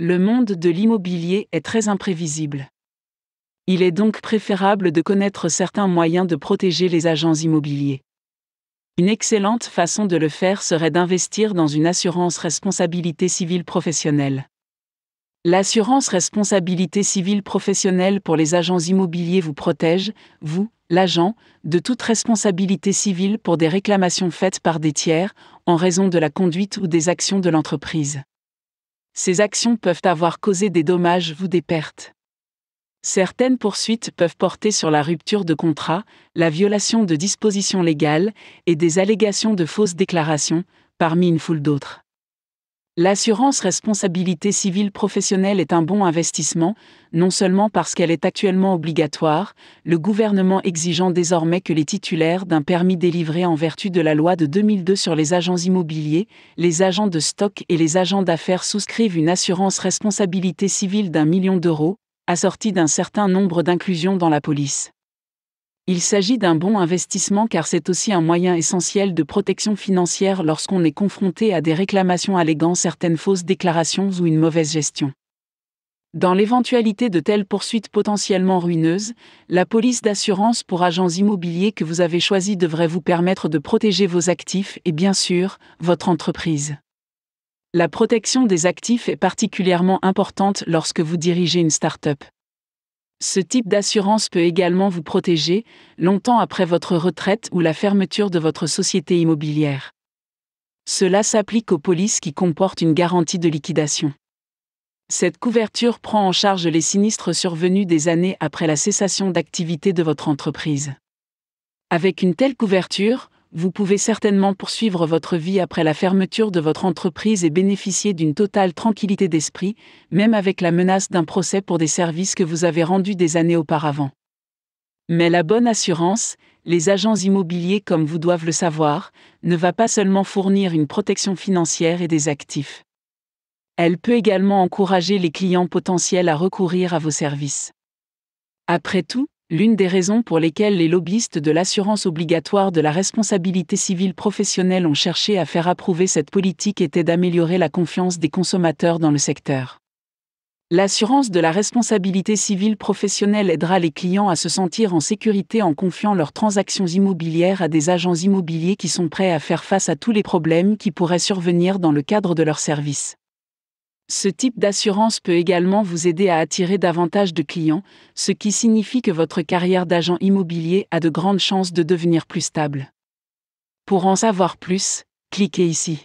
Le monde de l'immobilier est très imprévisible. Il est donc préférable de connaître certains moyens de protéger les agents immobiliers. Une excellente façon de le faire serait d'investir dans une assurance responsabilité civile professionnelle. L'assurance responsabilité civile professionnelle pour les agents immobiliers vous protège, vous, l'agent, de toute responsabilité civile pour des réclamations faites par des tiers, en raison de la conduite ou des actions de l'entreprise. Ces actions peuvent avoir causé des dommages ou des pertes. Certaines poursuites peuvent porter sur la rupture de contrat, la violation de dispositions légales et des allégations de fausses déclarations, parmi une foule d'autres. L'assurance responsabilité civile professionnelle est un bon investissement, non seulement parce qu'elle est actuellement obligatoire, le gouvernement exigeant désormais que les titulaires d'un permis délivré en vertu de la loi de 2002 sur les agents immobiliers, les agents de stock et les agents d'affaires souscrivent une assurance responsabilité civile d'un million d'euros, assortie d'un certain nombre d'inclusions dans la police. Il s'agit d'un bon investissement car c'est aussi un moyen essentiel de protection financière lorsqu'on est confronté à des réclamations alléguant certaines fausses déclarations ou une mauvaise gestion. Dans l'éventualité de telles poursuites potentiellement ruineuses, la police d'assurance pour agents immobiliers que vous avez choisi devrait vous permettre de protéger vos actifs et bien sûr, votre entreprise. La protection des actifs est particulièrement importante lorsque vous dirigez une start-up. Ce type d'assurance peut également vous protéger, longtemps après votre retraite ou la fermeture de votre société immobilière. Cela s'applique aux polices qui comportent une garantie de liquidation. Cette couverture prend en charge les sinistres survenus des années après la cessation d'activité de votre entreprise. Avec une telle couverture, vous pouvez certainement poursuivre votre vie après la fermeture de votre entreprise et bénéficier d'une totale tranquillité d'esprit, même avec la menace d'un procès pour des services que vous avez rendus des années auparavant. Mais la bonne assurance, les agents immobiliers comme vous doivent le savoir, ne va pas seulement fournir une protection financière et des actifs. Elle peut également encourager les clients potentiels à recourir à vos services. Après tout, l'une des raisons pour lesquelles les lobbyistes de l'assurance obligatoire de la responsabilité civile professionnelle ont cherché à faire approuver cette politique était d'améliorer la confiance des consommateurs dans le secteur. L'assurance de la responsabilité civile professionnelle aidera les clients à se sentir en sécurité en confiant leurs transactions immobilières à des agents immobiliers qui sont prêts à faire face à tous les problèmes qui pourraient survenir dans le cadre de leurs services. Ce type d'assurance peut également vous aider à attirer davantage de clients, ce qui signifie que votre carrière d'agent immobilier a de grandes chances de devenir plus stable. Pour en savoir plus, cliquez ici.